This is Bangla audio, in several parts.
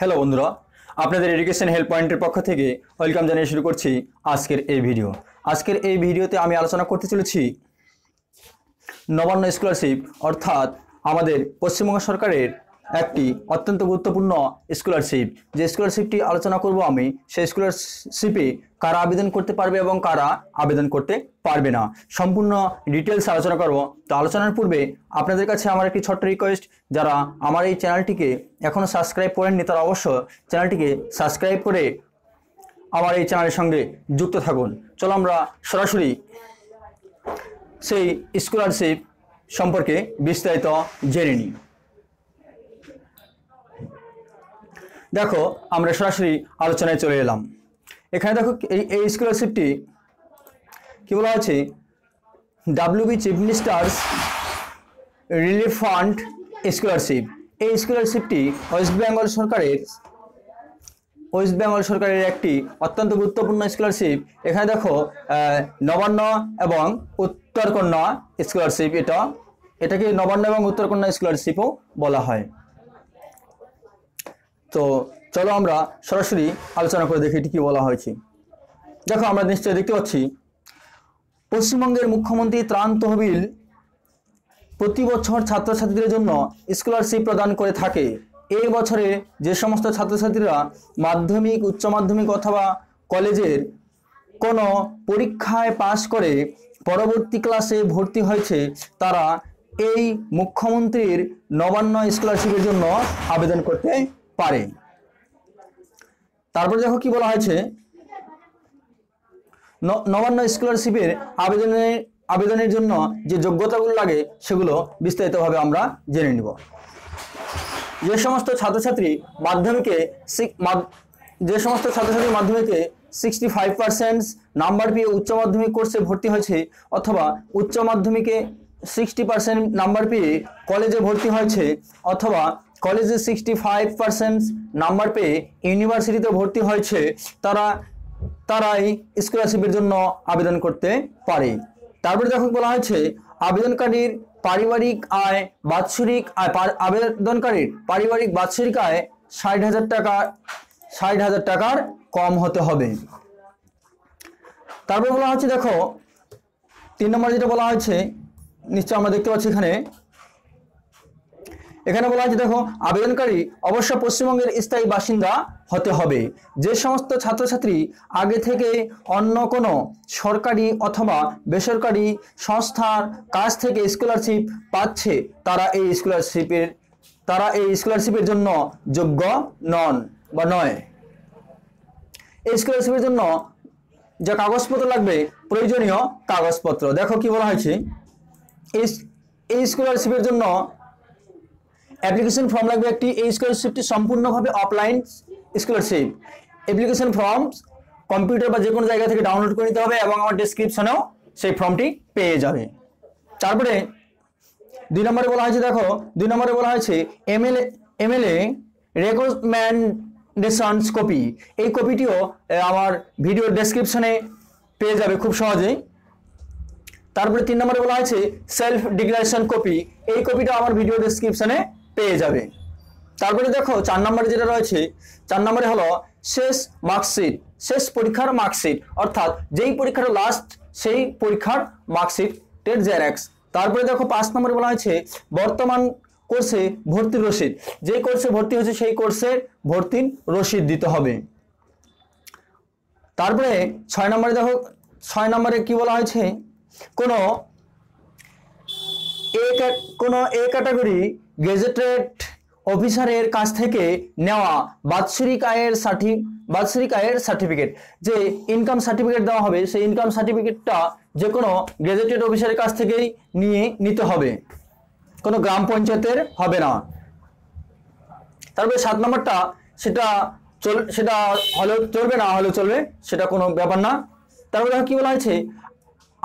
হ্যালো বন্ধুরা আপনাদের এডুকেশন হেল্প পয়েন্টের পক্ষ থেকে ওয়েলকাম জানিয়ে শুরু করছি আজকের এই ভিডিও আজকের এই ভিডিওতে আমি আলোচনা করতে চলেছি নবান্ন স্কলারশিপ অর্থাৎ আমাদের পশ্চিমবঙ্গ সরকারের একটি অত্যন্ত গুরুত্বপূর্ণ স্কলারশিপ যে স্কলারশিপটি আলোচনা করব আমি সেই স্কলারশিপে কারা আবেদন করতে পারবে এবং কারা আবেদন করতে পারবে না সম্পূর্ণ ডিটেলস আলোচনা করব তো আলোচনার পূর্বে আপনাদের কাছে আমার একটি ছোট্ট রিকোয়েস্ট যারা আমার এই চ্যানেলটিকে এখনও সাবস্ক্রাইব করেননি তারা অবশ্য চ্যানেলটিকে সাবস্ক্রাইব করে আমার এই চ্যানেলের সঙ্গে যুক্ত থাকুন চলো আমরা সরাসরি সেই স্কলারশিপ সম্পর্কে বিস্তারিত জেনে নিই দেখো আমরা সরাসরি আলোচনায় চলে এলাম এখানে দেখো এই এই স্কলারশিপটি কী বলা হচ্ছে WB chief minister's relief fund scholarship এই স্কলারশিপটি ওয়েস্ট বেঙ্গল সরকারের ওয়েস্ট বেঙ্গল সরকারের একটি অত্যন্ত গুরুত্বপূর্ণ স্কলারশিপ এখানে দেখো নবান্ন এবং উত্তরকন্যা স্কলারশিপ এটা এটাকে নবান্ন এবং উত্তরকন্যা স্কলারশিপও বলা হয় তো চলো আমরা সরাসরি আলোচনা করে দেখি এটি বলা হয়েছে দেখো আমরা নিশ্চয়ই দেখতে পাচ্ছি পশ্চিমবঙ্গের মুখ্যমন্ত্রী ত্রাণ তহবিল প্রতি বছর ছাত্রছাত্রীদের জন্য স্কলারশিপ প্রদান করে থাকে এই বছরে যে সমস্ত ছাত্রছাত্রীরা মাধ্যমিক উচ্চ মাধ্যমিক অথবা কলেজের কোনো পরীক্ষায় পাশ করে পরবর্তী ক্লাসে ভর্তি হয়েছে তারা এই মুখ্যমন্ত্রীর নবান্ন স্কলারশিপের জন্য আবেদন করতে পারে তারপরে দেখো কি বলা হয়েছে নবান্ন স্কলারশিপের আবেদনের আবেদনের জন্য যে যোগ্যতাগুলো লাগে সেগুলো বিস্তারিতভাবে আমরা জেনে নিব যে সমস্ত ছাত্রছাত্রী মাধ্যমিকে যে সমস্ত ছাত্রছাত্রীর মাধ্যমিকে সিক্সটি ফাইভ পার্সেন্ট নাম্বার পেয়ে উচ্চ মাধ্যমিক কোর্সে ভর্তি হয়েছে অথবা উচ্চ মাধ্যমিকে সিক্সটি পার্সেন্ট নাম্বার পেয়ে কলেজে ভর্তি হয়েছে অথবা কলেজে সিক্সটি ফাইভ পার্সেন্ট নাম্বার পেয়ে ইউনিভার্সিটিতে ভর্তি হয়েছে তারা তারাই স্কলারশিপের জন্য আবেদন করতে পারে তারপরে যখন বলা হয়েছে আবেদনকারীর পারিবারিক আয় বাৎসরিক আয় আবেদনকারীর পারিবারিক বাৎসরিক আয় ষাট হাজার টাকা ষাট হাজার টাকার কম হতে হবে তারপর বলা হচ্ছে দেখো তিন নম্বর যেটা বলা হয়েছে নিশ্চয় আমরা দেখতে পাচ্ছি এখানে এখানে বলা হয়েছে দেখো আবেদনকারী অবশ্য পশ্চিমবঙ্গের স্থায়ী বাসিন্দা হতে হবে যে সমস্ত ছাত্রছাত্রী আগে থেকে অন্য কোনো সরকারি অথবা বেসরকারি সংস্থার কাছ থেকে স্কলারশিপ পাচ্ছে তারা এই স্কলারশিপের তারা এই স্কলারশিপের জন্য যোগ্য নন বা নয় এই স্কলারশিপের জন্য যা কাগজপত্র লাগবে প্রয়োজনীয় কাগজপত্র দেখো কি বলা হয়েছে এই স্কলারশিপের জন্য অ্যাপ্লিকেশন ফর্ম লাগবে একটি এই স্কলারশিপটি সম্পূর্ণভাবে offline scholarship application form computer বা যে কোনো জায়গা থেকে ডাউনলোড করে নিতে হবে এবং আমার ডিসক্রিপশনেও সেই ফর্মটি পেয়ে যাবে তারপরে দুই নম্বরে বলা হয়েছে দেখো দুই নম্বরে বলা হয়েছে এমএলএ এমএলএ রেকমেন্ডেশনস কপি এই কপিটিও আমার ভিডিও ডেসক্রিপশনে পেয়ে যাবে খুব সহজেই তারপরে তিন নম্বরে বলা হয়েছে সেলফ ডিক্লারেশন কপি এই কপিটা আমার ভিডিও ডেসক্রিপশনে পেয়ে যাবে তারপরে দেখো চার নম্বরে যেটা রয়েছে চার নম্বরে হলো শেষ মার্কশিট শেষ পরীক্ষার মার্কশিট অর্থাৎ যেই পরীক্ষার লাস্ট সেই পরীক্ষার মার্কশিটের জেরক্স তারপরে দেখো পাঁচ নম্বরে বলা হয়েছে বর্তমান কোর্সে ভর্তির রসিদ যেই কোর্সে ভর্তি হয়েছে সেই কোর্সে ভর্তির রসিদ দিতে হবে তারপরে ছয় নম্বরে দেখো ছয় নম্বরে কি বলা হয়েছে কোনো এ কোনো এ ক্যাটাগরি গেজেটেড অফিসারের কাছ থেকে নেওয়া বাৎসরিক আয়ের সার্টি বাৎসরিক আয়ের সার্টিফিকেট যে ইনকাম সার্টিফিকেট দেওয়া হবে সেই ইনকাম সার্টিফিকেটটা যে কোনো গেজেটেড অফিসারের কাছ থেকেই নিয়ে নিতে হবে কোনো গ্রাম পঞ্চায়েতের হবে না তারপরে সাত নম্বরটা সেটা চল সেটা হলেও চলবে না হলেও চলবে সেটা কোনো ব্যাপার না তারপরে কি কী বলা হয়েছে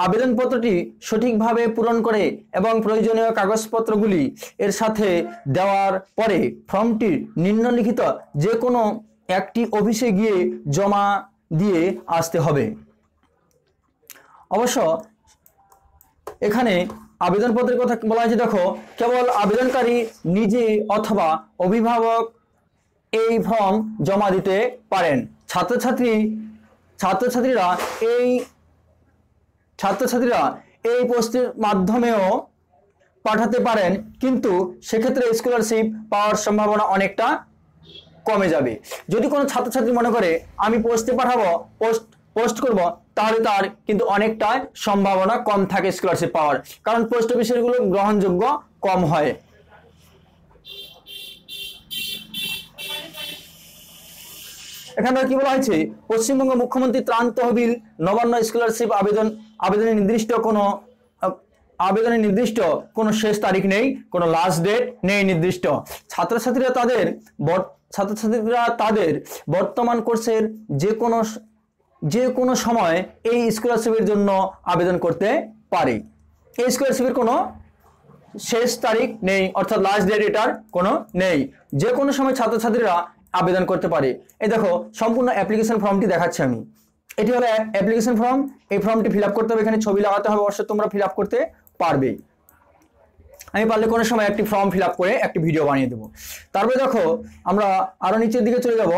আবেদনপত্রটি সঠিকভাবে পূরণ করে এবং প্রয়োজনীয় কাগজপত্রগুলি এর সাথে দেওয়ার পরে ফর্মটি নিম্নলিখিত যে কোনো একটি অফিসে গিয়ে জমা দিয়ে আসতে হবে অবশ্য এখানে আবেদনপত্রের কথা বলা হয়েছে দেখো কেবল আবেদনকারী নিজে অথবা অভিভাবক এই ফর্ম জমা দিতে পারেন ছাত্রছাত্রী ছাত্রছাত্রীরা এই ছাত্রছাত্রীরা এই পোস্টের মাধ্যমেও পাঠাতে পারেন কিন্তু সেক্ষেত্রে স্কলারশিপ পাওয়ার সম্ভাবনা অনেকটা কমে যাবে যদি কোনো ছাত্রছাত্রী মনে করে আমি পোস্টে পাঠাবো পোস্ট পোস্ট করব তাহলে তার কিন্তু অনেকটাই সম্ভাবনা কম থাকে স্কলারশিপ পাওয়ার কারণ পোস্ট অফিসেরগুলো গ্রহণযোগ্য কম হয় এখানে কি বলা হয়েছে পশ্চিমবঙ্গ মুখ্যমন্ত্রী ত্রাণ তহবিল নবান্ন স্কলারশিপ আবেদন আবেদনের নির্দিষ্ট কোনো আবেদনের নির্দিষ্ট কোনো শেষ তারিখ নেই কোনো লাস্ট ডেট নেই নির্দিষ্ট ছাত্রছাত্রীরা তাদের ছাত্রছাত্রীরা তাদের বর্তমান কোর্সের যে কোনো যে কোনো সময় এই স্কলারশিপের জন্য আবেদন করতে পারে এই স্কলারশিপের কোনো শেষ তারিখ নেই অর্থাৎ লাস্ট ডেট এটার কোনো নেই যে কোনো সময় ছাত্রছাত্রীরা আবেদন করতে পারে এই দেখো সম্পূর্ণ অ্যাপ্লিকেশন ফর্মটি দেখাচ্ছি আমি এটি হলো অ্যাপ্লিকেশন ফর্ম এই ফর্মটি ফিল করতে হবে এখানে ছবি লাগাতে হবে অবশ্যই তোমরা ফিল করতে পারবে আমি পারলে কোনো সময় একটি ফর্ম ফিল করে একটি ভিডিও বানিয়ে দেবো তারপরে দেখো আমরা আরও নিচের দিকে চলে যাব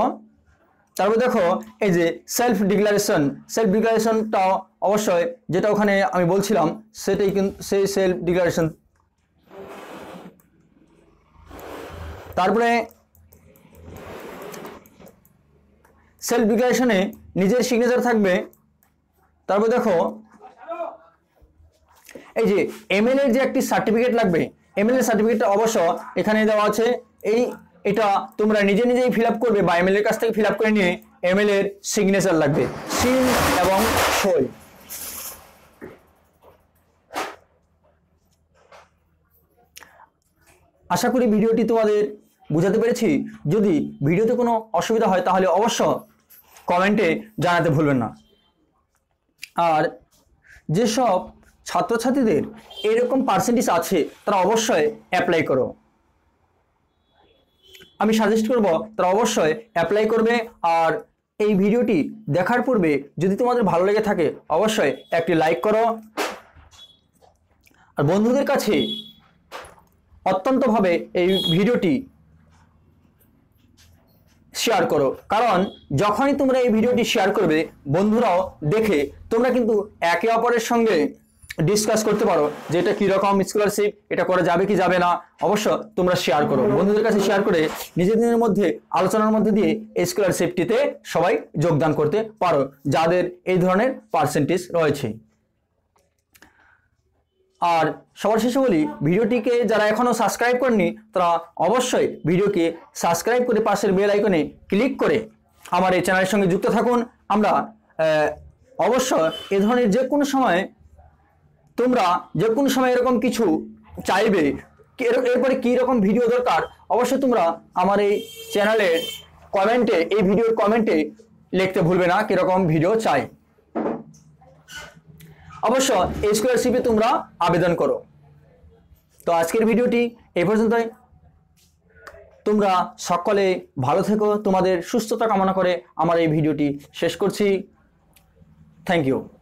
তারপরে দেখো এই যে সেলফ ডিক্লারেশন সেলফ ডিক্লারেশনটা অবশ্যই যেটা ওখানে আমি বলছিলাম সেটাই কিন্তু সেই সেলফ ডিক্লারেশন তারপরে সেলফ ডিক্লারেশনে নিজের সিগনেচার থাকবে তারপর দেখো এই যে এল এর যে একটি সার্টিফিকেট লাগবে এমএল এর সার্টিফিকেটটা অবশ্য এখানে দেওয়া আছে এই এটা তোমরা নিজে নিজেই ফিল করবে বা এমএল এর কাছ থেকে ফিল করে নিয়ে এমএল এর সিগনেচার লাগবে সিল এবং সই আশা করি ভিডিওটি তোমাদের বুঝাতে পেরেছি যদি ভিডিওতে কোনো অসুবিধা হয় তাহলে অবশ্য কমেন্টে জানাতে ভুলবেন না আর যেসব ছাত্রছাত্রীদের এরকম পার্সেন্টেজ আছে তারা অবশ্যই অ্যাপ্লাই করো আমি সাজেস্ট করব তারা অবশ্যই অ্যাপ্লাই করবে আর এই ভিডিওটি দেখার পূর্বে যদি তোমাদের ভালো লেগে থাকে অবশ্যই একটি লাইক করো আর বন্ধুদের কাছে অত্যন্তভাবে এই ভিডিওটি শেয়ার করো কারণ যখনই তোমরা এই ভিডিওটি শেয়ার করবে বন্ধুরাও দেখে তোমরা কিন্তু একে অপরের সঙ্গে ডিসকাস করতে পারো যে এটা কীরকম স্কলারশিপ এটা করা যাবে কি যাবে না অবশ্য তোমরা শেয়ার করো বন্ধুদের কাছে শেয়ার করে নিজেদের মধ্যে আলোচনার মধ্যে দিয়ে স্কলারশিপটিতে সবাই যোগদান করতে পারো যাদের এই ধরনের পার্সেন্টেজ রয়েছে আর সবার শেষে বলি ভিডিওটিকে যারা এখনও সাবস্ক্রাইব করেনি তারা অবশ্যই ভিডিওকে সাবস্ক্রাইব করে পাশের বেল আইকনে ক্লিক করে আমার এই চ্যানেলের সঙ্গে যুক্ত থাকুন আমরা অবশ্য এ ধরনের যে কোনো সময় তোমরা যে কোনো সময় এরকম কিছু চাইবে এরপরে কী রকম ভিডিও দরকার অবশ্যই তোমরা আমার এই চ্যানেলের কমেন্টে এই ভিডিওর কমেন্টে লিখতে ভুলবে না কীরকম ভিডিও চাই অবশ্য এই স্কলারশিপে তোমরা আবেদন করো তো আজকের ভিডিওটি এ পর্যন্তই তোমরা সকলে ভালো থেকো তোমাদের সুস্থতা কামনা করে আমার এই ভিডিওটি শেষ করছি থ্যাংক ইউ